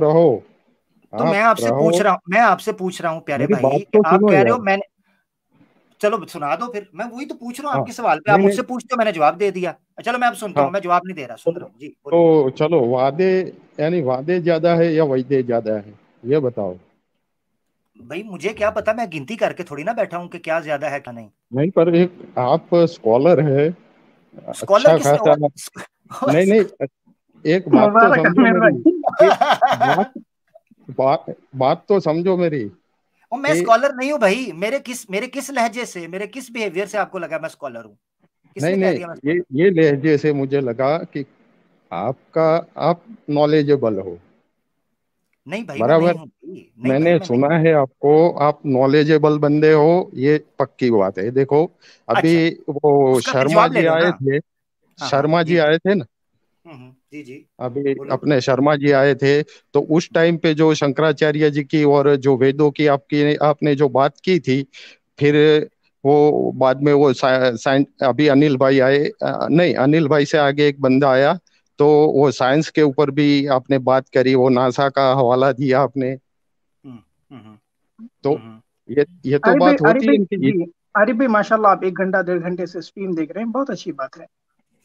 रहो तो मैं आपसे पूछ रहा हूँ मैं आपसे पूछ रहा हूँ प्यारे भाई तो आप कह रहे हो मैंने चलो सुना दो फिर मैं वही तो पूछ रहा हूँ हाँ। आपके सवाल पे आप मुझसे पूछते हो मैंने जवाब दे दिया चलो मैं आप सुनता हाँ। हूँ मैं जवाब नहीं दे रहा सुन तो रहा हूँ जी तो चलो वादे यानी वादे ज्यादा है या वायदे ज्यादा है ये बताओ भाई मुझे क्या पता मैं गिनती करके थोड़ी ना बैठा हूँ कि क्या ज्यादा है क्या नहीं नहीं पर एक आप स्कॉलर है स्कॉलर अच्छा नहीं नहीं एक बात तो समझो मेरी बात, बात, तो समझो मेरी ओ, मैं स्कॉलर नहीं हूँ भाई मेरे किस मेरे किस लहजे से मेरे किस बिहेवियर से आपको लगा मैं स्कॉलर हूँ नहीं नहीं ये ये लहजे से मुझे लगा कि आपका आप नॉलेजेबल हो नहीं भाई बराबर मैं मैंने भाई, सुना है आपको आप नॉलेजेबल बंदे हो ये पक्की बात है देखो अभी अच्छा, वो हाँ, शर्मा जी आए थे शर्मा जी आए थे ना हम्म, हम्म। जी जी अभी अपने शर्मा जी आए थे तो उस टाइम पे जो शंकराचार्य जी की और जो वेदों की आपकी आपने जो बात की थी फिर वो बाद में वो साइंस अभी अनिल भाई आए नहीं अनिल भाई से आगे एक बंदा आया तो वो साइंस के ऊपर भी आपने बात करी वो नासा का हवाला दिया आपने हम्म, तो ये ये तो बात होती है अरे भाई माशाल्लाह आप एक घंटा डेढ़ घंटे से स्ट्रीम देख रहे हैं बहुत अच्छी बात है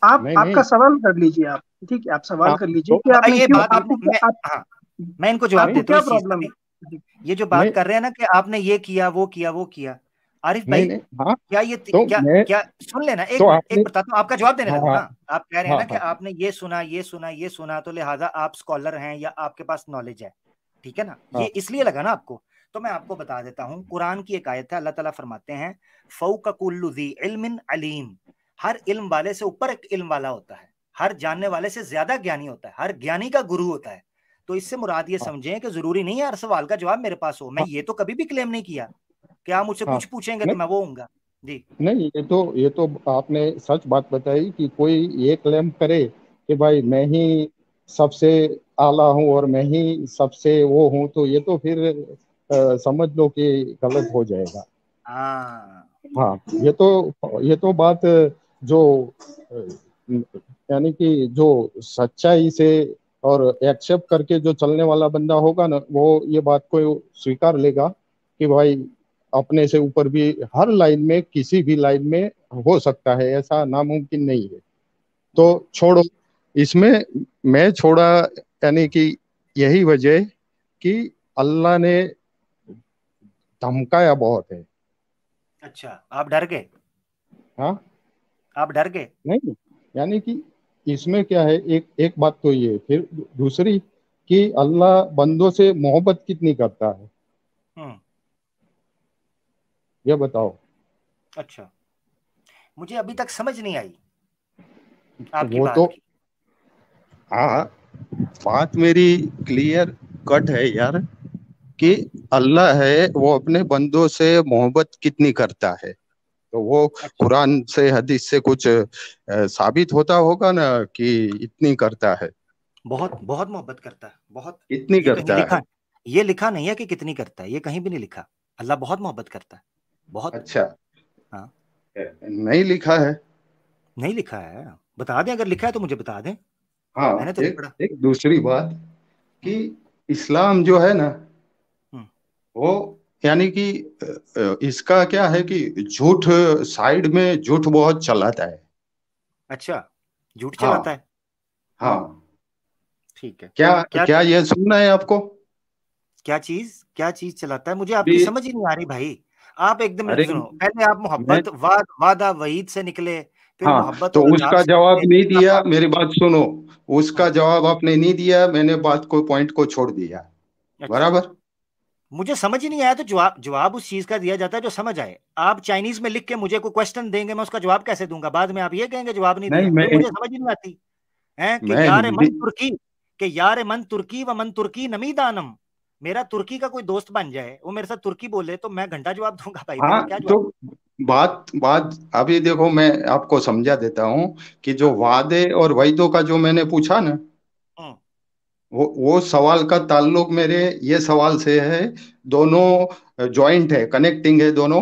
आप नहीं, आपका सवाल कर लीजिए आप ठीक है आप सवाल हाँ, कर लीजिए तो कि ये बात मैं, आप, हाँ, मैं इनको जवाब देता हूँ प्रॉब्लम ये जो बात कर रहे हैं ना कि आपने ये किया वो किया वो किया आरिफ भाई ने, हाँ, क्या ये तो क्या क्या सुन लेना एक तो एक बता तो आपका जवाब देने लगा हाँ, हाँ आप कह रहे हैं ना कि आपने ये सुना ये सुना ये सुना तो लिहाजा आप स्कॉलर हैं या आपके पास नॉलेज है ठीक है ना ये इसलिए लगा ना आपको तो मैं आपको बता देता हूँ कुरान की एक आयत है अल्लाह ताला फरमाते हैं फऊ इल्मिन अलीम हर इल्म वाले से ऊपर एक इल्म वाला होता है हर जानने वाले से ज्यादा ज्ञानी होता है हर ज्ञानी का गुरु होता है तो इससे मुराद ये हाँ। समझे कि जरूरी नहीं है हर सवाल का जवाब मेरे पास हो मैं हाँ। ये तो कभी भी क्लेम नहीं किया कि आप मुझसे हाँ। कुछ पूछेंगे तो मैं वो हूँ जी नहीं ये तो ये तो आपने सच बात बताई कि कोई ये क्लेम करे कि भाई मैं ही सबसे आला हूँ और मैं ही सबसे वो हूँ तो ये तो फिर आ, समझ लो कि गलत हो जाएगा हाँ ये तो ये तो बात जो यानी कि जो सच्चाई से और एक्सेप्ट करके जो चलने वाला बंदा होगा ना वो ये बात को स्वीकार लेगा कि भाई अपने से ऊपर भी हर लाइन में किसी भी लाइन में हो सकता है ऐसा नामुमकिन नहीं है तो छोड़ो इसमें मैं छोड़ा यानी कि यही वजह कि अल्लाह ने धमकाया बहुत है अच्छा आप डर गए हाँ आप डर गए नहीं यानी कि इसमें क्या है एक एक बात तो ये फिर दूसरी कि अल्लाह बंदों से मोहब्बत कितनी करता है हम्म। ये बताओ अच्छा मुझे अभी तक समझ नहीं आई आपकी वो तो- बात तो हाँ बात मेरी क्लियर कट है यार कि अल्लाह है वो अपने बंदों से मोहब्बत कितनी करता है तो वो अच्छा। कुरान से हदीस से कुछ साबित होता होगा ना कि इतनी करता है बहुत बहुत मोहब्बत करता है बहुत इतनी तो करता है लिखा, ये लिखा नहीं है कि कितनी करता है ये कहीं भी नहीं लिखा अल्लाह बहुत मोहब्बत करता है बहुत अच्छा हाँ नहीं लिखा है नहीं लिखा है बता दें अगर लिखा है तो मुझे बता दें हाँ मैंने तो एक, एक दूसरी बात कि हम्म। इस्लाम जो है ना हम्म। वो यानी कि इसका क्या है कि झूठ साइड में झूठ बहुत चलाता है अच्छा झूठ हाँ, चलाता है हाँ ठीक है क्या क्या, क्या यह सुनना है आपको क्या चीज क्या चीज चलाता है मुझे आपकी समझ ही नहीं आ रही भाई आप एकदम सुनो पहले आप मोहब्बत वाद वादा वहीद से निकले हाँ, तो उसका जवाब नहीं दिया मेरी बात सुनो उसका जवाब आपने नहीं दिया मैंने बात को पॉइंट को छोड़ दिया अच्छा। बराबर मुझे समझ ही नहीं आया तो जवाब जवाब उस चीज का दिया जाता है जो समझ आए आप चाइनीज में लिख के मुझे कोई क्वेश्चन देंगे मैं उसका जवाब कैसे दूंगा बाद में आप ये कहेंगे जवाब नहीं, नहीं मैं, मुझे समझ ही नहीं आती है कि यार मन तुर्की के यार मन तुर्की व मन तुर्की नमी दानम मेरा तुर्की का कोई दोस्त बन जाए वो मेरे साथ तुर्की बोले तो मैं घंटा जवाब दूंगा भाई हाँ, क्या तो बात बात अभी देखो मैं आपको समझा देता हूँ कि जो वादे और वैदों का जो मैंने पूछा ना वो वो सवाल का ताल्लुक मेरे ये सवाल से है दोनों जॉइंट है कनेक्टिंग है दोनों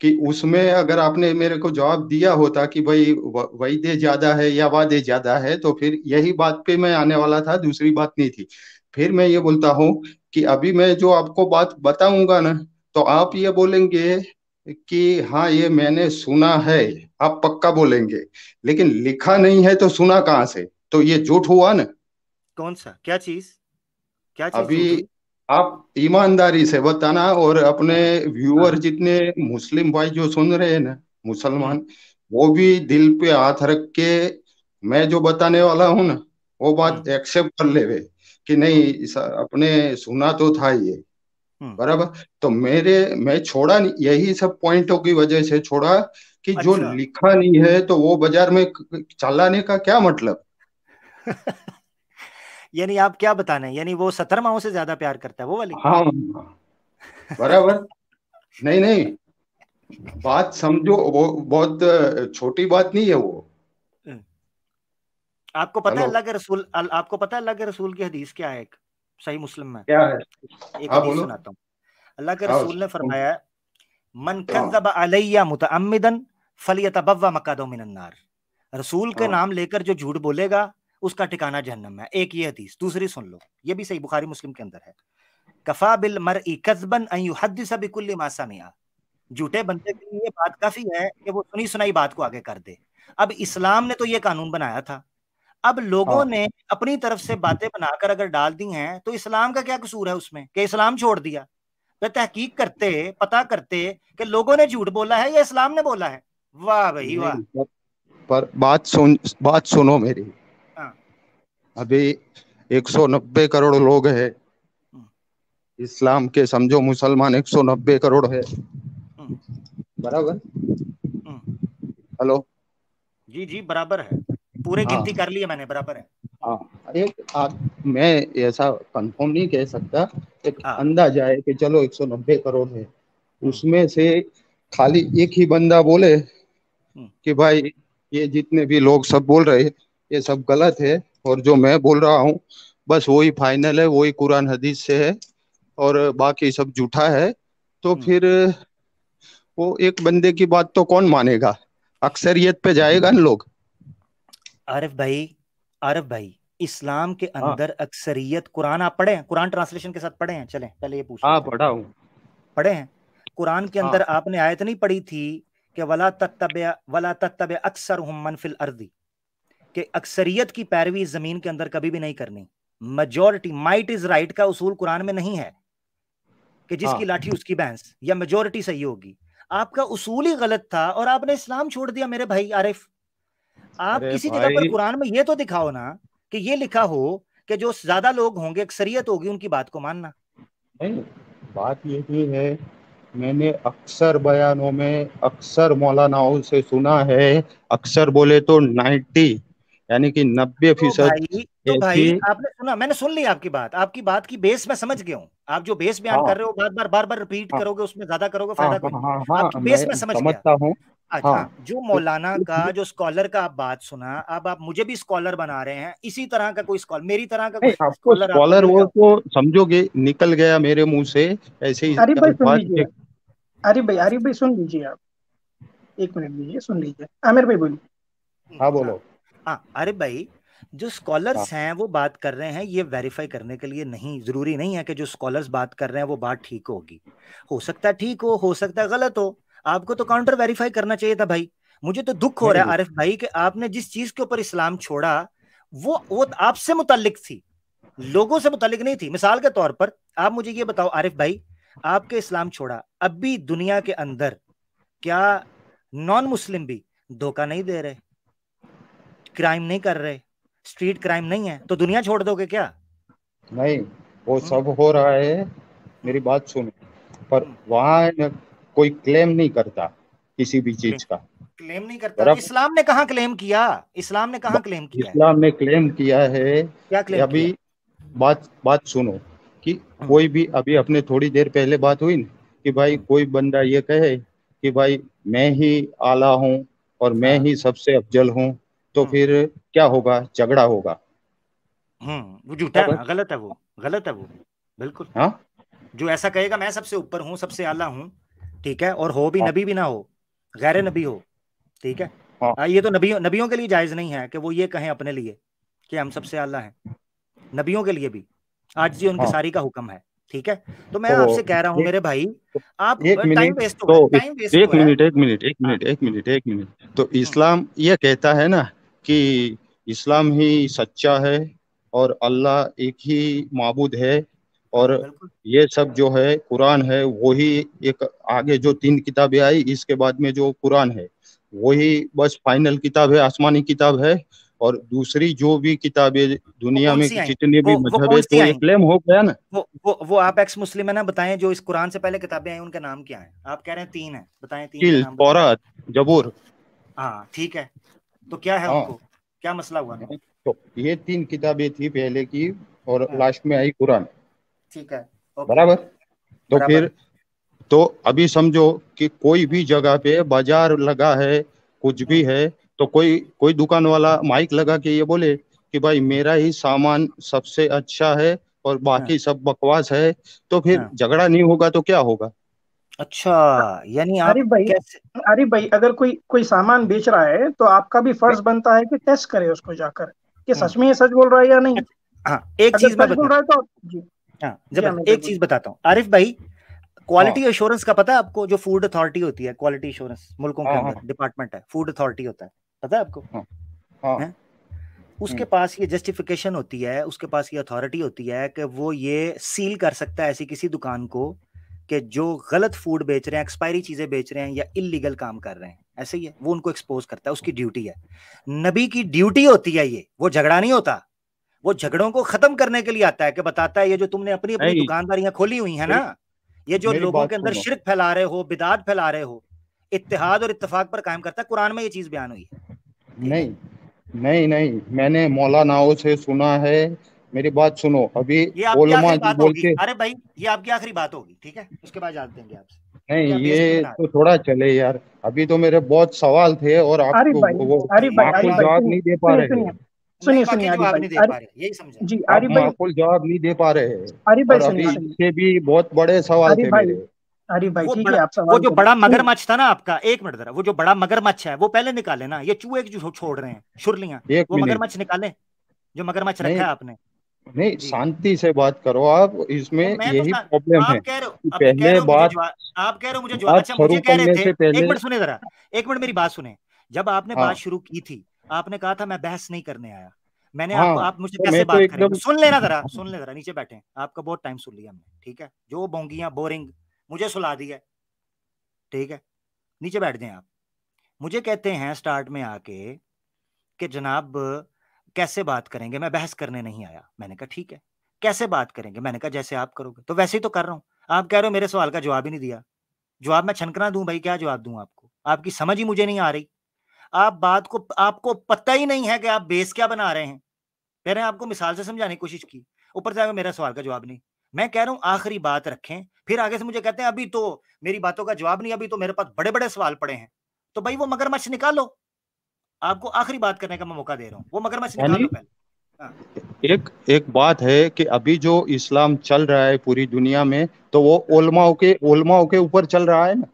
कि उसमें अगर आपने मेरे को जवाब दिया होता कि भाई वैदे ज्यादा है या वादे ज्यादा है तो फिर यही बात पे मैं आने वाला था दूसरी बात नहीं थी फिर मैं ये बोलता हूँ कि अभी मैं जो आपको बात बताऊंगा ना तो आप ये बोलेंगे कि हाँ ये मैंने सुना है आप पक्का बोलेंगे लेकिन लिखा नहीं है तो सुना कहाँ से तो ये झूठ हुआ ना कौन सा क्या चीज क्या चीज अभी आप ईमानदारी से बताना और अपने व्यूअर हाँ। जितने मुस्लिम भाई जो सुन रहे हैं ना मुसलमान वो भी दिल पे हाथ रख के मैं जो बताने वाला हूँ ना वो बात एक्सेप्ट हाँ। कर ले वे कि नहीं अपने सुना तो था ये हाँ। बराबर तो मेरे मैं छोड़ा नहीं यही सब पॉइंटों की वजह से छोड़ा कि अच्छा। जो लिखा नहीं है तो वो बाजार में चलाने का क्या मतलब यानी आप क्या बताना है यानी वो सतर माओ से ज्यादा प्यार करता है वो वाली हाँ बराबर नहीं नहीं बात समझो वो बहुत छोटी बात नहीं है वो हम्म। आपको पता है अल्लाह के रसूल आपको पता है अल्लाह के रसूल की हदीस क्या है एक सही मुस्लिम में क्या है एक हाँ, हदीस सुनाता हूँ अल्लाह के हाँ, रसूल ने फरमाया मन हाँ। कज़ब अलैया मुतअम्मिदन फलियतबव्वा मकादो मिनन्नार रसूल के नाम लेकर जो झूठ बोलेगा उसका ठिकाना जहन्नम है एक ये हदीस दूसरी सुन लो ये भी सही बुखारी मुस्लिम के अंदर है कफा बिल मर कस्बन बिकुल्ली झूठे बंदे के लिए बात काफी है कि वो सुनी सुनाई बात को आगे कर दे अब इस्लाम ने तो ये कानून बनाया था अब लोगों हाँ। ने अपनी तरफ से बातें बनाकर अगर डाल दी हैं तो इस्लाम का क्या कसूर है उसमें कि इस्लाम छोड़ दिया तो तहकीक करते पता करते कि लोगों ने झूठ बोला है या इस्लाम ने बोला है वाह भाई वाह पर बात सुन बात सुनो मेरी अभी 190 करोड़ लोग हैं इस्लाम के समझो मुसलमान 190 करोड़ है बराबर हेलो जी जी बराबर है पूरे हाँ। गिनती कर लिए मैंने बराबर है हाँ एक आप मैं ऐसा कंफर्म नहीं कह सकता एक हाँ। अंदाजा है कि चलो 190 करोड़ है उसमें से खाली एक ही बंदा बोले हम्म। कि भाई ये जितने भी लोग सब बोल रहे ये सब गलत है और जो मैं बोल रहा हूँ बस वही फाइनल है वही कुरान हदीस से है और बाकी सब झूठा है तो हम्म। फिर वो एक बंदे की बात तो कौन मानेगा अक्सरियत पे जाएगा न लोग आरफ भाई आरफ भाई इस्लाम के हाँ। अंदर हाँ। अक्सरियत कुरान आप पढ़े हैं कुरान ट्रांसलेशन के साथ पढ़े हैं चले पहले ये पूछ हाँ पढ़ा हूँ पढ़े हैं कुरान के अंदर हाँ। आपने आयत नहीं पढ़ी थी कि वला तत्तबे वला तत्तबे अक्सर मन फिल अर्दी कि अक्सरियत की पैरवी इस जमीन के अंदर कभी भी नहीं करनी मेजोरिटी माइट इज राइट का उसूल कुरान में नहीं है कि जिसकी हाँ। लाठी उसकी बैंस या मेजोरिटी सही होगी आपका उसूल ही गलत था और आपने इस्लाम छोड़ दिया मेरे भाई आरिफ आप किसी जगह पर कुरान में ये तो दिखाओ ना कि ये लिखा हो कि जो ज्यादा लोग होंगे अक्सरियत होगी उनकी बात को मानना नहीं बात भी है मैंने अक्सर बयानों में अक्सर मौलानाओं से सुना है अक्सर बोले तो नाइन्टी यानी कि नब्बे तो फीसद तो आपने सुना मैंने सुन ली आपकी बात आपकी बात की बेस मैं समझ गया हूँ आप जो बेस बयान हाँ। कर रहे हो बार बार बार बार हाँ। रिपीट करोगे उसमें ज्यादा करोगे हाँ, फायदा आपकी बेस में समझ समझता हूँ अच्छा हाँ, जो मौलाना का जो स्कॉलर का आप बात सुना अब आप मुझे भी स्कॉलर बना रहे हैं इसी तरह का कोई स्कॉलर मेरी तरह का कोई स्कॉलर स्कॉलर वो तो समझोगे निकल गया मेरे मुंह से ऐसे ही अरे भाई सुन लीजिए अरे भाई अरे भाई सुन लीजिए आप एक मिनट दीजिए सुन लीजिए आमिर भाई बोलिए हाँ बोलो हाँ अरे भाई जो स्कॉलर्स हाँ। हैं वो बात कर रहे हैं ये वेरीफाई करने के लिए नहीं जरूरी नहीं है कि जो स्कॉलर्स बात कर रहे हैं वो बात ठीक होगी हो सकता है ठीक हो हो सकता है गलत हो आपको तो काउंटर वेरीफाई करना चाहिए था भाई मुझे तो दुख हो रहा है आरिफ भाई कि आपने जिस चीज के ऊपर इस्लाम छोड़ा वो वो आपसे मुतलिक थी लोगों से मुतलिक नहीं थी मिसाल के तौर पर आप मुझे ये बताओ आरिफ भाई आपके इस्लाम छोड़ा अब भी दुनिया के अंदर क्या नॉन मुस्लिम भी धोखा नहीं दे रहे क्राइम नहीं कर रहे स्ट्रीट क्राइम नहीं है तो दुनिया छोड़ दोगे क्या नहीं वो सब हो रहा है मेरी बात सुनो पर वहाँ कोई क्लेम नहीं करता किसी भी चीज का क्लेम नहीं करता इस्लाम ने कहा क्लेम किया इस्लाम ने कहा क्लेम किया इस्लाम ने क्लेम किया है क्या क्लेम अभी किया? बात बात सुनो कि हम्म। कोई भी अभी अपने थोड़ी देर पहले बात हुई ना कि भाई हम्म। कोई बंदा ये कहे कि भाई मैं ही आला हूँ और मैं हाँ। ही सबसे अफजल हूँ तो हम्म। फिर क्या होगा झगड़ा होगा हम्म वो झूठा है ना गलत है वो गलत है वो बिल्कुल हाँ जो ऐसा कहेगा मैं सबसे ऊपर हूँ सबसे आला हूँ ठीक है और हो भी हाँ। नबी भी ना हो गैर हम्म। नबी हो ठीक है हाँ। ये तो नबियों नबियों के लिए जायज नहीं है कि वो ये कहें अपने लिए कि हम सबसे आला हैं नबियों के लिए भी आज जी उनकी हाँ। सारी का हुक्म है ठीक है तो मैं तो, आपसे कह रहा हूँ मेरे भाई आप टाइम वेस्ट तो, एक मिनट एक मिनट एक मिनट एक मिनट एक मिनट तो हम्म। इस्लाम ये कहता है ना कि इस्लाम ही सच्चा है और अल्लाह एक ही मबूद है और ये सब जो है कुरान है वही एक आगे जो तीन किताबें आई इसके बाद में जो कुरान है वही बस फाइनल किताब है आसमानी किताब है और दूसरी जो भी किताबें दुनिया में जितनी भी मजहब तो हो गया ना वो वो वो आप एक्स मुस्लिम है ना बताएं जो इस कुरान से पहले किताबें आई उनका नाम क्या है आप कह रहे हैं तीन है बताएं तीन जबूर हाँ ठीक है तो क्या है हाँ। उनको क्या मसला हुआ तो ये तीन किताबें थी पहले की और हाँ। लास्ट में आई कुरान ठीक है बराबर तो फिर तो अभी समझो कि कोई भी जगह पे बाजार लगा है कुछ भी हाँ। है तो कोई कोई दुकान वाला माइक लगा के ये बोले कि भाई मेरा ही सामान सबसे अच्छा है और बाकी सब बकवास है तो फिर झगड़ा नहीं होगा तो क्या होगा अच्छा यानी आप अरे भाई कैसे? अरे भाई अगर कोई कोई सामान बेच रहा है तो आपका भी फर्ज बनता है कि टेस्ट करे उसको जाकर कि हम्म। सच में ये सच बोल रहा है या नहीं अच्छा, हाँ एक चीज मैं बोल रहा है तो जी हाँ जब हाँ, एक चीज बताता हूँ आरिफ भाई क्वालिटी हाँ। एश्योरेंस का पता है आपको जो फूड अथॉरिटी होती है क्वालिटी एश्योरेंस मुल्कों के हाँ, अंदर डिपार्टमेंट है फूड अथॉरिटी होता है पता है आपको उसके हम्म। पास ये जस्टिफिकेशन होती है उसके पास ये अथॉरिटी होती है कि वो ये सील कर सकता है ऐसी किसी दुकान को कि जो गलत फूड बेच रहे हैं एक्सपायरी चीज़ें बेच रहे हैं या इलीगल काम कर रहे हैं ऐसे ही है वो उनको एक्सपोज करता है उसकी ड्यूटी है नबी की ड्यूटी होती है ये वो झगड़ा नहीं होता वो झगड़ों को खत्म करने के लिए आता है कि बताता है ये जो तुमने अपनी अपनी दुकानदारियां खोली हुई है ना ये जो लोगों के अंदर शिरक फैला रहे हो बिदात फैला रहे हो इतिहाद और इतफाक पर कायम करता है कुरान में ये चीज बयान हुई है नहीं नहीं नहीं मैंने मौलानाओं से सुना है मेरी बात सुनो अभी ओलमा बोल के अरे भाई ये आपकी आखिरी बात होगी ठीक है उसके बाद जान देंगे आपसे नहीं ये तो थोड़ा चले यार अभी तो मेरे बहुत सवाल थे और आप वो माकूल जवाब नहीं दे पा रहे सुनिए सुनिए नहीं दे पा रहे यही जी आरिफ भाई माकूल जवाब नहीं दे पा रहे आरिफ भाई सुनिए इससे भी बहुत बड़े सवाल थे मेरे अरे भाई ठीक है आप सवाल वो जो बड़ा मगरमच्छ था ना आपका एक मिनट जरा वो जो बड़ा मगरमच्छ है वो पहले निकाले ना ये चूहे जो छोड़ रहे हैं शुरलियां वो मगरमच्छ निकाले जो मगरमच्छ रखा है आपने नहीं शांति से बात करो आप इसमें तो यही तो प्रॉब्लम है पहले बात आप कह रहे हो मुझे जो अच्छा मुझे कह रहे थे एक मिनट सुने जरा एक मिनट मेरी बात सुने जब आपने हाँ। बात शुरू की थी आपने कहा था मैं बहस नहीं करने आया मैंने हाँ, आप, आप मुझसे तो कैसे तो बात करें सुन लेना जरा सुन ले जरा नीचे बैठे आपका बहुत टाइम सुन लिया हमने ठीक है जो बोंगिया बोरिंग मुझे सुला दी है ठीक है नीचे बैठ जाए आप मुझे कहते हैं स्टार्ट में आके कि जनाब कैसे बात करेंगे मैं बहस करने नहीं आया मैंने कहा ठीक है कैसे बात करेंगे मैंने कहा जैसे आप करोगे तो वैसे ही तो कर रहा हूं आप कह रहे हो मेरे सवाल का जवाब ही नहीं दिया जवाब मैं छनकना दूं भाई क्या जवाब दूं आपको आपकी समझ ही मुझे नहीं आ रही आप बात को आपको पता ही नहीं है कि आप बेस क्या बना रहे हैं मैंने आपको मिसाल से समझाने की कोशिश की ऊपर से मेरा सवाल का जवाब नहीं मैं कह रहा हूं आखिरी बात रखें फिर आगे से मुझे कहते हैं अभी तो मेरी बातों का जवाब नहीं अभी तो मेरे पास बड़े बड़े सवाल पड़े हैं तो भाई वो मगरमच्छ निकालो आपको आखिरी बात करने का मैं मौका दे रहा हूँ वो मगरमच्छ निकाल लो पहले हाँ। एक एक बात है कि अभी जो इस्लाम चल रहा है पूरी दुनिया में तो वो ओलमाओं के ओलमाओं के ऊपर चल रहा है ना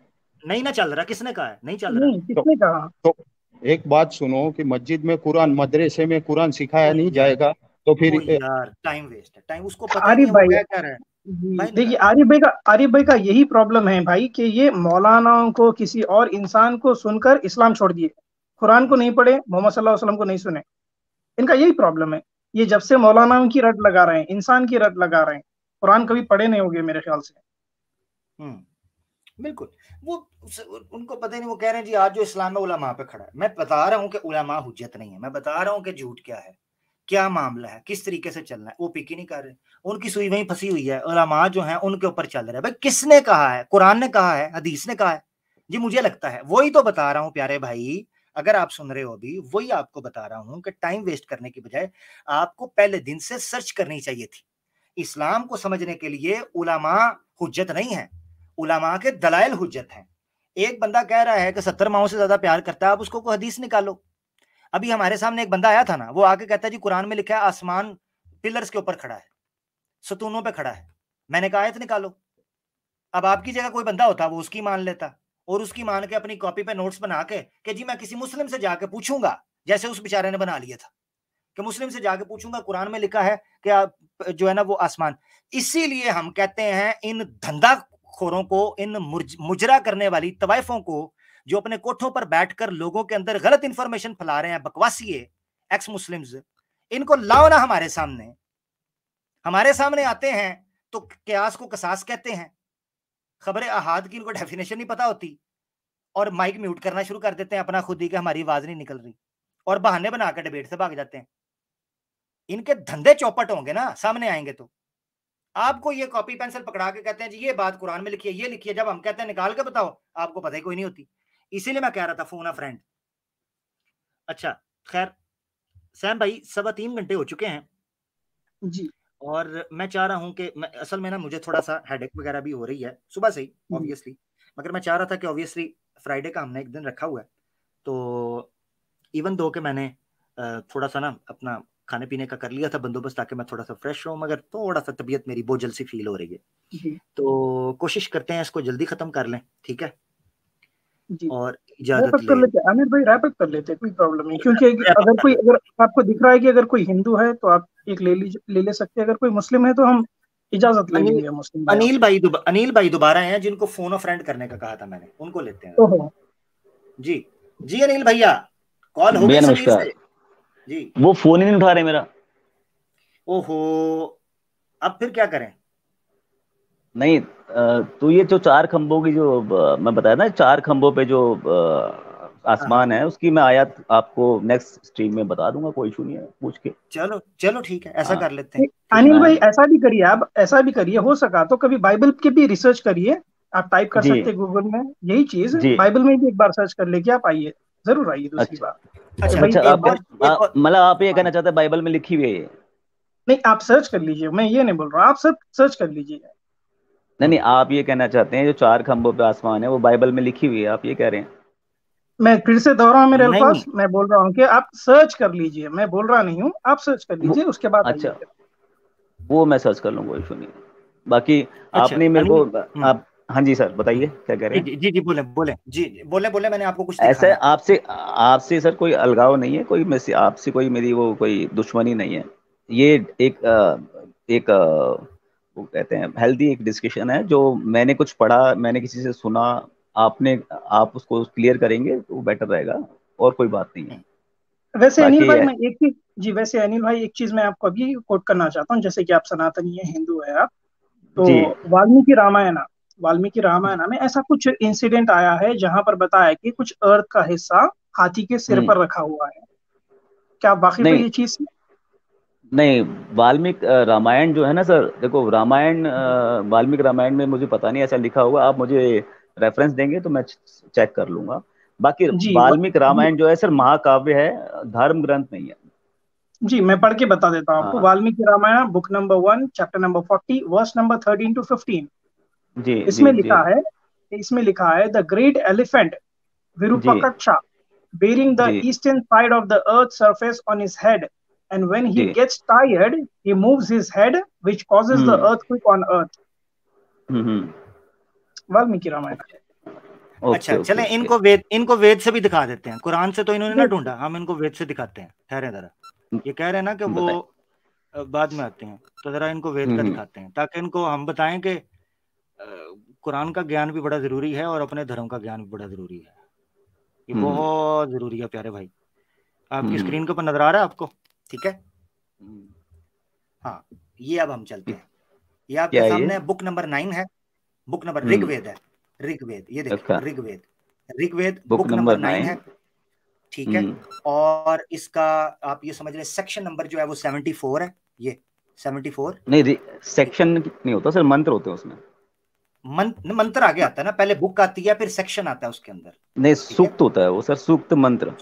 नहीं ना चल रहा किसने कहा है नहीं चल रहा नहीं, किसने तो, कहा तो तो एक बात सुनो कि मस्जिद में कुरान मदरसे में कुरान सिखाया नहीं जाएगा तो फिर यार टाइम वेस्ट है टाइम उसको पता नहीं भाई क्या कर रहे हैं देखिए आरिफ भाई का आरिफ भाई का यही प्रॉब्लम है भाई कि ये मौलानाओं को किसी और इंसान को सुनकर इस्लाम छोड़ दिए कुरान को नहीं पढ़े मोहम्मद सल्लल्लाहु अलैहि वसल्लम को नहीं सुने इनका यही प्रॉब्लम है ये जब से मौलानाओं की रट लगा रहे हैं इंसान की रट लगा रहे हैं कुरान कभी पढ़े नहीं होंगे मेरे ख्याल से हम्म, बिल्कुल वो उनको पता नहीं वो कह रहे हैं जी आज जो इस्लाम है उलामा पे खड़ा है मैं बता रहा हूँ कि उलामा हुज्जत नहीं है मैं बता रहा हूँ कि झूठ क्या है क्या मामला है किस तरीके से चलना है वो पिकी नहीं कर रहे उनकी सुई वहीं फंसी हुई है उलामा जो है उनके ऊपर चल रहा है भाई किसने कहा है कुरान ने कहा है हदीस ने कहा है जी मुझे लगता है वही तो बता रहा हूँ प्यारे भाई अगर आप सुन रहे हो अभी वही आपको बता रहा हूं कि टाइम वेस्ट करने की बजाय आपको पहले दिन से सर्च करनी चाहिए थी इस्लाम को समझने के लिए उलामा हुज्जत नहीं है उलामा के दलाइल हुज्जत हैं एक बंदा कह रहा है कि सत्तर माओ से ज्यादा प्यार करता है आप उसको कोई हदीस निकालो अभी हमारे सामने एक बंदा आया था ना वो आके कहता है जी कुरान में लिखा है आसमान पिलर्स के ऊपर खड़ा है सतूनों पर खड़ा है मैंने कहा आयत निकालो अब आपकी जगह कोई बंदा होता वो उसकी मान लेता और उसकी मान के अपनी कॉपी पे नोट्स बना के कि जी मैं किसी मुस्लिम से जाके पूछूंगा जैसे उस बेचारे ने बना लिया था कि मुस्लिम से जाके पूछूंगा कुरान में लिखा है कि आप जो है ना वो आसमान इसीलिए हम कहते हैं इन धंधा खोरों को इन मुजरा करने वाली तवाइफों को जो अपने कोठों पर बैठकर लोगों के अंदर गलत इंफॉर्मेशन फैला रहे हैं बकवासी एक्स मुस्लिम इनको लाओ ना हमारे सामने हमारे सामने आते हैं तो क्यास को कसास कहते हैं खबर अहाद की उनको डेफिनेशन नहीं पता होती और माइक म्यूट करना शुरू कर देते हैं अपना खुद ही कि हमारी आवाज नहीं निकल रही और बहाने बनाकर डिबेट से भाग जाते हैं इनके धंधे चौपट होंगे ना सामने आएंगे तो आपको ये कॉपी पेंसिल पकड़ा के कहते हैं जी ये बात कुरान में लिखी है ये लिखी है जब हम कहते हैं निकाल के बताओ आपको पता ही कोई नहीं होती इसीलिए मैं कह रहा था फोन अ फ्रेंड अच्छा खैर सैम भाई सवा तीन घंटे हो चुके हैं जी और मैं चाह रहा हूँ कि असल में ना मुझे थोड़ा सा हेडेक वगैरह भी हो रही है सुबह से ही ऑब्वियसली हम्म। मगर मैं चाह रहा था कि ऑब्वियसली फ्राइडे का हमने एक दिन रखा हुआ है तो इवन दो के मैंने थोड़ा सा ना अपना खाने पीने का कर लिया था बंदोबस्त ताकि मैं थोड़ा सा फ्रेश रहूँ मगर थोड़ा सा तबीयत मेरी बोझल सी फील हो रही है तो कोशिश करते हैं इसको जल्दी खत्म कर लें ठीक है और इजाजत कर लेते आमिर भाई रैप कर लेते कोई प्रॉब्लम नहीं क्योंकि अगर कोई अगर आपको दिख रहा है कि अगर कोई हिंदू है तो आप एक ले लीजिए ले ले सकते हैं अगर कोई मुस्लिम है तो हम इजाजत लेंगे अनिल भाई अनिल भाई दोबारा हैं जिनको फोन ऑफ फ्रेंड करने का कहा था मैंने उनको लेते हैं जी जी अनिल भैया कॉल हो गया नमस्कार जी वो फोन ही नहीं उठा रहे मेरा ओहो अब फिर क्या करें नहीं तो ये जो चार खंभों की जो मैं बताया ना चार खंभों पे जो आसमान हाँ। है उसकी मैं आयत आपको नेक्स्ट स्ट्रीम में बता दूंगा कोई इशू नहीं है पूछ के चलो चलो ठीक है ऐसा हाँ। कर लेते हैं अनिल भाई ऐसा भी करिए आप ऐसा भी करिए हो सका तो कभी बाइबल के भी रिसर्च करिए आप टाइप कर सकते हैं गूगल में यही चीज बाइबल में भी एक बार सर्च कर लेके आप आइए जरूर आइए दूसरी अच्छा। बार अच्छा तो अच्छा मतलब आप ये हाँ। कहना चाहते हैं बाइबल में लिखी हुई है नहीं आप सर्च कर लीजिए मैं ये नहीं बोल रहा आप सब सर्च कर लीजिए नहीं नहीं आप ये कहना चाहते हैं जो चार खंभों पे आसमान है वो बाइबल में लिखी हुई है आप ये कह रहे हैं मैं फिर से दोहरा मेरे अल्फाज मैं बोल रहा हूँ कि आप सर्च कर लीजिए मैं बोल रहा नहीं हूँ आप सर्च कर लीजिए उसके बाद अच्छा वो मैं सर्च कर लूंगा इशू नहीं बाकी अच्छा, आपने मेरे को हम्म। आप हाँ जी सर बताइए क्या कह रहे हैं जी जी बोले बोले जी बोले बोले मैंने आपको कुछ ऐसे आपसे आपसे सर कोई अलगाव नहीं है कोई आपसे कोई मेरी वो कोई दुश्मनी नहीं है ये एक एक कहते हैं हेल्दी एक डिस्कशन है जो मैंने कुछ पढ़ा मैंने किसी से सुना आपने आप उसको क्लियर करेंगे तो बेटर रहेगा और कोई बात नहीं है वैसे अनिल भाई मैं एक चीज जी वैसे अनिल भाई एक चीज मैं आपको अभी कोट करना चाहता हूँ जैसे कि आप सनातनी है हिंदू है आप तो वाल्मीकि रामायण वाल्मीकि रामायण में ऐसा कुछ इंसिडेंट आया है जहां पर बताया कि कुछ अर्थ का हिस्सा हाथी के सिर हम्म। पर रखा हुआ है क्या बाकी ये चीज नहीं वाल्मीकि रामायण जो है ना सर देखो रामायण वाल्मीकि रामायण में मुझे पता नहीं ऐसा लिखा होगा आप मुझे रेफरेंस देंगे तो मैं चेक कर लूंगा बाकी वाल्मीकि रामायण जो है सर महाकाव्य है धर्म ग्रंथ नहीं है जी मैं पढ़ के बता देता हूँ आपको हाँ। Valmiki Ramayana book number one chapter number forty verse number thirteen to fifteen जी इसमें जी, लिखा जी. है इसमें लिखा है the great elephant Virupaksha bearing the eastern side of the earth surface on his head and when he yeah. gets tired he moves his head which causes mm. the hmm. earthquake on earth mm-hmm. Valmiki Ramayana Okay, अच्छा okay, चले okay. इनको वेद इनको वेद से भी दिखा देते हैं कुरान से तो इन्होंने ना ढूंढा हम इनको वेद से दिखाते हैं ठहरे जरा hmm. ये कह रहे हैं ना कि वो बाद में आते हैं तो जरा इनको वेद का hmm. दिखाते हैं ताकि इनको हम बताएं कि कुरान का ज्ञान भी बड़ा जरूरी है और अपने धर्म का ज्ञान भी बड़ा जरूरी है ये बहुत जरूरी है प्यारे भाई आपकी स्क्रीन के ऊपर नजर आ रहा है आपको ठीक है हाँ ये अब हम चलते हैं ये आपके सामने बुक नंबर नाइन है बुक नंबर हम्म। ऋग्वेद है ऋग्वेद ये देखो अच्छा। Rigveda Rigveda book number nine है ठीक है हम्म। और इसका आप ये समझ रहे सेक्शन नंबर जो है वो सेवेंटी फोर है ये सेवेंटी फोर नहीं सेक्शन नहीं होता सर मंत्र होते हैं उसमें मं, मंत्र आगे आता है ना पहले बुक आती है फिर सेक्शन आता है उसके अंदर नहीं सूक्त होता है वो सर सूक्त मंत्र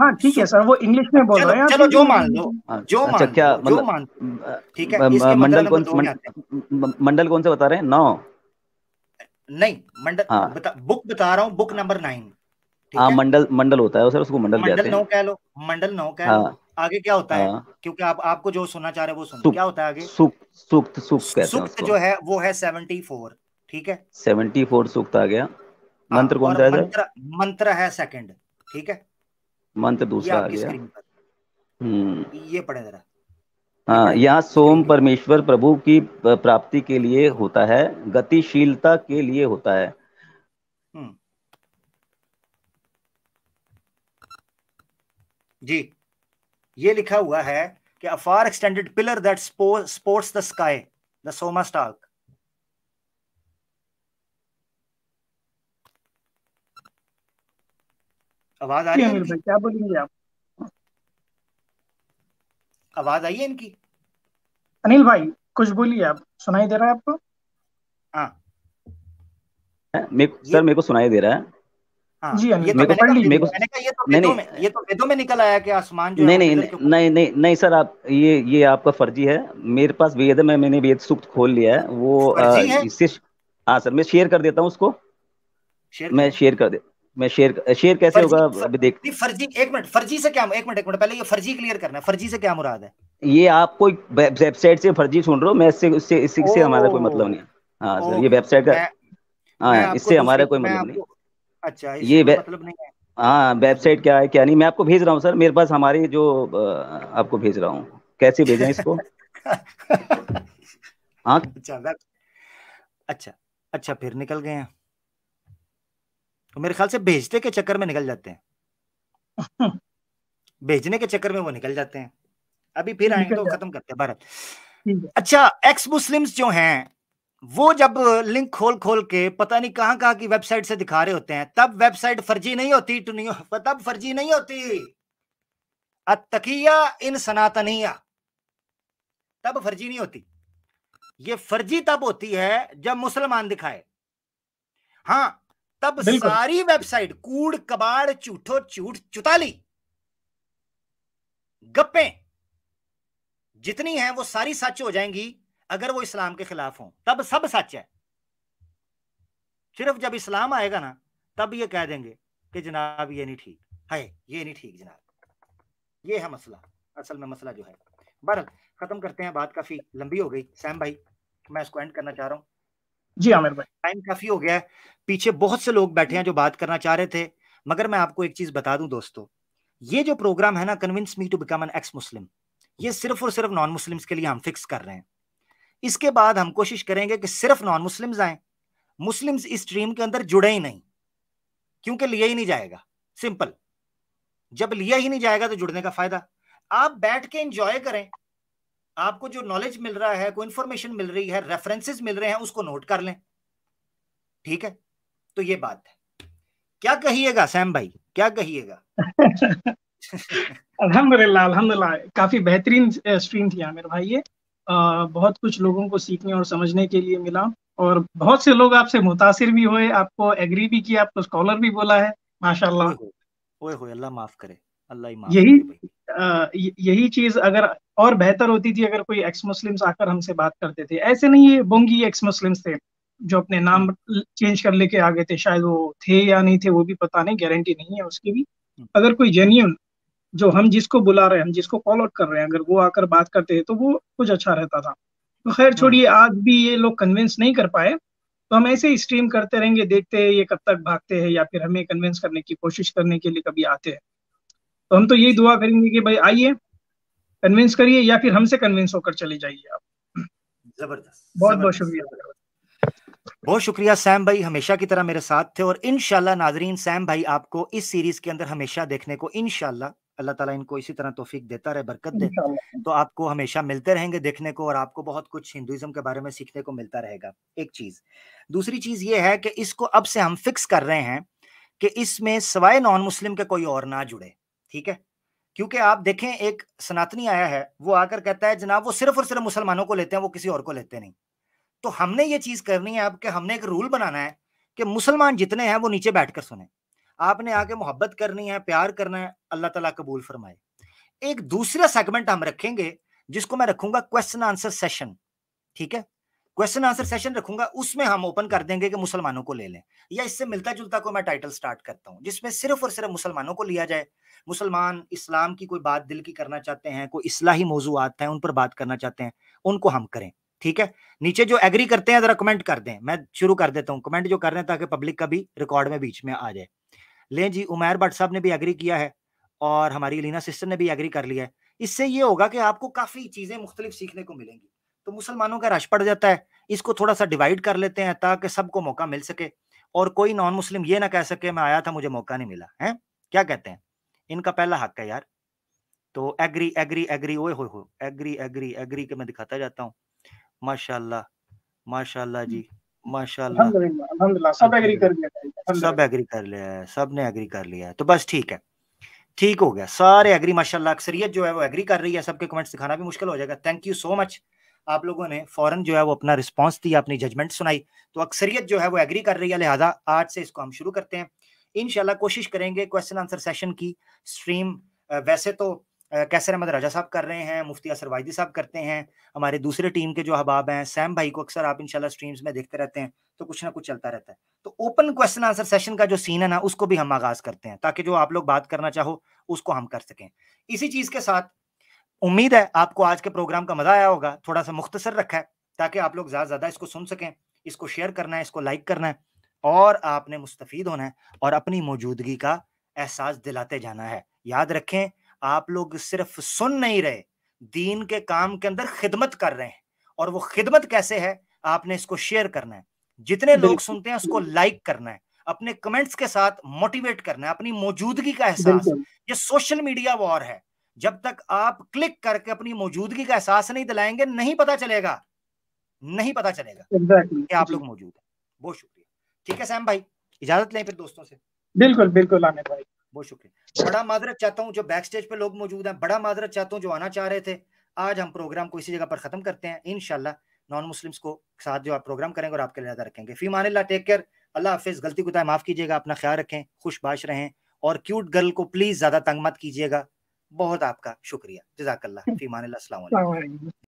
हाँ ठीक है सर वो इंग्लिश में बोल रहे हैं चलो जो अच्छा, मान लो जो मान क्या मतलब ठीक है मतलब मंडल कौन से मंडल कौन से बता रहे हैं नौ नहीं मंडल हाँ। बता, बुक बता रहा हूँ बुक नंबर नाइन हाँ मंडल मंडल होता है सर उसको मंडल मंडल नौ कह लो मंडल नौ कह लो हाँ। आगे क्या होता है हाँ। क्योंकि आप आपको जो सुनना चाह रहे हो वो सुन क्या होता है आगे सुक्त सुक्त सुक्त जो है वो है सेवेंटी फोर ठीक है सेवेंटी फोर सुक्त आ गया मंत्र कौन सा है मंत्र है सेकंड ठीक है मंत्र दूसरा आ गया हम्म ये पढ़े जरा हाँ यहाँ सोम परमेश्वर प्रभु की प्राप्ति के लिए होता है गतिशीलता के लिए होता है हम्म। जी ये लिखा हुआ है कि afar extended pillar that supports the sky the Soma stark आवाज आ रही है भाई क्या बोलेंगे आप आवाज आई है इनकी अनिल भाई कुछ बोलिए आप सुनाई दे रहा है आपको हाँ सर मेरे को सुनाई दे रहा है हाँ, जी ये तो मैंने कहा ये तो वेदों में ये तो वेदों में निकल नहीं नहीं नहीं नहीं नहीं सर आप ये ये आपका फर्जी है मेरे पास वेद में मैंने वेद सूक्त खोल लिया है वो हाँ सर मैं शेयर कर देता हूँ उसको मैं शेयर कर देता मैं शेयर शेयर कैसे होगा अभी देख फर्जी एक मिनट फर्जी से क्या एक मिनट एक मिनट पहले ये फर्जी क्लियर करना है फर्जी से क्या मुराद है ये आप कोई वेबसाइट से फर्जी सुन रहे हो मैं इससे इससे इससे हमारा कोई मतलब नहीं हाँ सर ये वेबसाइट का हाँ इससे हमारा कोई मतलब नहीं अच्छा ये मतलब नहीं है हाँ वेबसाइट क्या है क्या नहीं मैं आपको भेज रहा हूँ सर मेरे पास हमारी जो आपको भेज रहा हूँ कैसे भेजें इसको हाँ अच्छा, अच्छा अच्छा फिर निकल गए हैं तो मेरे ख्याल से भेजते के चक्कर में निकल जाते हैं भेजने के चक्कर में वो निकल जाते हैं अभी फिर आएंगे तो खत्म करते हैं भारत अच्छा एक्स मुस्लिम्स जो हैं वो जब लिंक खोल खोल के पता नहीं कहां कहां की वेबसाइट से दिखा रहे होते हैं तब वेबसाइट फर्जी नहीं होती टू नहीं तब फर्जी नहीं होती अतकिया इन सनातनिया तब फर्जी नहीं होती ये फर्जी तब होती है जब मुसलमान दिखाए हां तब सारी वेबसाइट कूड़ कबाड़ झूठो झूठ चुताली गप्पे जितनी हैं वो सारी सच हो जाएंगी अगर वो इस्लाम के खिलाफ हो तब सब सच है सिर्फ जब इस्लाम आएगा ना तब ये कह देंगे कि जनाब ये नहीं ठीक है ये नहीं ठीक जनाब ये है मसला असल में मसला जो है बहरल खत्म करते हैं बात काफी लंबी हो गई सैम भाई मैं इसको एंड करना चाह रहा हूँ जी आमिर भाई टाइम काफी हो गया है पीछे बहुत से लोग बैठे हैं जो बात करना चाह रहे थे मगर मैं आपको एक चीज बता दूं दोस्तों ये जो प्रोग्राम है ना convince me to become an ex Muslim ये सिर्फ और सिर्फ नॉन मुस्लिम्स के लिए हम फिक्स कर रहे हैं इसके बाद हम कोशिश करेंगे कि सिर्फ नॉन मुस्लिम्स आए मुस्लिम्स इस स्ट्रीम के अंदर जुड़े ही नहीं क्योंकि लिया ही नहीं जाएगा सिंपल जब लिया ही नहीं जाएगा तो जुड़ने का फायदा आप बैठ के एंजॉय करें आपको जो नॉलेज मिल रहा है कोई इंफॉर्मेशन मिल रही है रेफरेंसेस मिल रहे हैं उसको नोट कर लें ठीक है तो ये बात है क्या कहिएगा सैम भाई क्या कहिएगा अल्हम्दुलिल्लाह अल्हम्दुलिल्लाह काफी बेहतरीन स्ट्रीम थी आमिर भाई ये बहुत कुछ लोगों को सीखने और समझने के लिए मिला और बहुत से लोग आपसे मुतासर भी हुए आपको एग्री भी किया आपको स्कॉलर भी बोला है माशाल्लाह अल्लाह माफ करे अल्लाह यही आ, यही चीज अगर और बेहतर होती थी अगर कोई एक्स मुस्लिम्स आकर हमसे बात करते थे ऐसे नहीं ये बोंगी एक्स मुस्लिम्स थे जो अपने नाम चेंज हम्म। कर लेके आ गए थे शायद वो थे या नहीं थे वो भी पता नहीं गारंटी नहीं है उसकी भी हम्म। अगर कोई जेन्यून जो हम जिसको बुला रहे हैं हम जिसको कॉल आउट कर रहे हैं अगर वो आकर बात करते हैं तो वो कुछ अच्छा रहता था तो खैर हाँ। छोड़िए आज भी ये लोग कन्विंस नहीं कर पाए तो हम ऐसे स्ट्रीम करते रहेंगे देखते हैं ये कब तक भागते हैं या फिर हमें कन्विंस करने की कोशिश करने के लिए कभी आते हैं तो हम तो यही दुआ करेंगे कि भाई आइए कन्विंस करिए या फिर हमसे कन्विंस होकर चले जाइए आप जबरदस्त बहुत बहुत शुक्रिया बहुत शुक्रिया सैम भाई हमेशा की तरह मेरे साथ थे और इनशाला नाजरीन सैम भाई आपको इस सीरीज के अंदर हमेशा देखने को इनशाला अल्लाह ताला इनको इसी तरह तोफीक देता रहे बरकत दे तो आपको हमेशा मिलते रहेंगे देखने को और आपको बहुत कुछ हिंदुज़म के बारे में सीखने को मिलता रहेगा एक चीज़ दूसरी चीज़ ये है कि इसको अब से हम फिक्स कर रहे हैं कि इसमें सवाए नॉन मुस्लिम के कोई और ना जुड़े ठीक है क्योंकि आप देखें एक सनातनी आया है वो आकर कहता है जनाब वो सिर्फ और सिर्फ मुसलमानों को लेते हैं वो किसी और को लेते नहीं तो हमने ये चीज करनी है अब कि हमने एक रूल बनाना है कि मुसलमान जितने हैं वो नीचे बैठकर सुने आपने आके मोहब्बत करनी है प्यार करना है अल्लाह तला कबूल फरमाए एक दूसरा सेगमेंट हम रखेंगे जिसको मैं रखूंगा क्वेश्चन आंसर सेशन ठीक है क्वेश्चन आंसर सेशन रखूंगा उसमें हम ओपन कर देंगे कि मुसलमानों को ले लें या इससे मिलता जुलता को मैं टाइटल स्टार्ट करता हूँ जिसमें सिर्फ और सिर्फ मुसलमानों को लिया जाए मुसलमान इस्लाम की कोई बात दिल की करना चाहते हैं कोई इस्लाही मौजूद हैं उन पर बात करना चाहते हैं उनको हम करें ठीक है नीचे जो एग्री करते हैं जरा कमेंट कर दें मैं शुरू कर देता हूँ कमेंट जो कर रहे हैं ताकि पब्लिक का भी रिकॉर्ड में बीच में आ जाए लें जी उमैर भट्ट साहब ने भी एग्री किया है और हमारी लीना सिस्टर ने भी एग्री कर लिया है इससे ये होगा कि आपको काफी चीजें मुख्तलिफ सीखने को मिलेंगी तो मुसलमानों का रश पड़ जाता है इसको थोड़ा सा डिवाइड कर लेते हैं ताकि सबको मौका मिल सके और कोई नॉन मुस्लिम ये ना कह सके मैं आया था मुझे मौका नहीं मिला है क्या कहते हैं इनका पहला हक है यार तो एग्री एग्री एग्री ओए हो, हो एग्री एग्री एग्री के मैं दिखाता जाता हूँ माशाल्लाह माशाल्लाह जी माशाल्लाह सब एग्री कर लिया सब एग्री कर लिया है सब ने एग्री कर लिया है तो बस ठीक है ठीक हो गया सारे एग्री माशाल्लाह अक्सरियत जो है वो एग्री कर रही है सबके कमेंट्स दिखाना भी मुश्किल हो जाएगा थैंक यू सो मच आप लोगों ने फॉरन जो है वो अपना रिस्पॉन्स दिया अपनी जजमेंट सुनाई तो अक्सरियत जो है वो एग्री कर रही है लिहाजा आज से इसको हम शुरू करते हैं इनशाला कोशिश करेंगे क्वेश्चन आंसर सेशन की स्ट्रीम वैसे तो कैसर अहमद राजा साहब कर रहे हैं मुफ्ती असर वाहिदी साहब करते हैं हमारे दूसरे टीम के जो अहबाब हैं सैम भाई को अक्सर आप इनशाला स्ट्रीम्स में देखते रहते हैं तो कुछ ना कुछ चलता रहता है तो ओपन क्वेश्चन आंसर सेशन का जो सीन है ना उसको भी हम आगाज करते हैं ताकि जो आप लोग बात करना चाहो उसको हम कर सकें इसी चीज के साथ उम्मीद है आपको आज के प्रोग्राम का मजा आया होगा थोड़ा सा मुख्तसर रखा है ताकि आप लोग ज़्यादा ज़्यादा इसको सुन सकें इसको शेयर करना है इसको लाइक करना है और आपने मुस्तफ़ होना है और अपनी मौजूदगी का एहसास दिलाते जाना है याद रखें आप लोग सिर्फ सुन नहीं रहे दीन के काम के अंदर खिदमत कर रहे हैं और वो खिदमत कैसे है आपने इसको शेयर करना है जितने लोग सुनते हैं उसको लाइक करना है अपने कमेंट्स के साथ मोटिवेट करना है अपनी मौजूदगी का एहसास ये सोशल मीडिया वॉर है जब तक आप क्लिक करके अपनी मौजूदगी का एहसास नहीं दिलाएंगे नहीं पता चलेगा नहीं पता चलेगा exactly. कि आप लोग मौजूद हैं बहुत शुक्रिया ठीक है सैम भाई इजाजत लें फिर दोस्तों से बिल्कुल बिल्कुल आने भाई बहुत शुक्रिया बड़ा माजरत चाहता हूँ जो बैक स्टेज पे लोग मौजूद हैं बड़ा माजरत चाहता हूँ जो आना चाह रहे थे आज हम प्रोग्राम को इसी जगह पर खत्म करते हैं इनशाला नॉन मुस्लिम्स को साथ जो आप प्रोग्राम करेंगे और आपके लिए रखेंगे फी मानिल्ला टेक केयर अल्लाह हाफिज गलती को माफ़ कीजिएगा अपना ख्याल रखें खुश रहें और क्यूट गर्ल को प्लीज़ ज़्यादा तंग मत कीजिएगा बहुत आपका शुक्रिया जजाकल्ला फीमान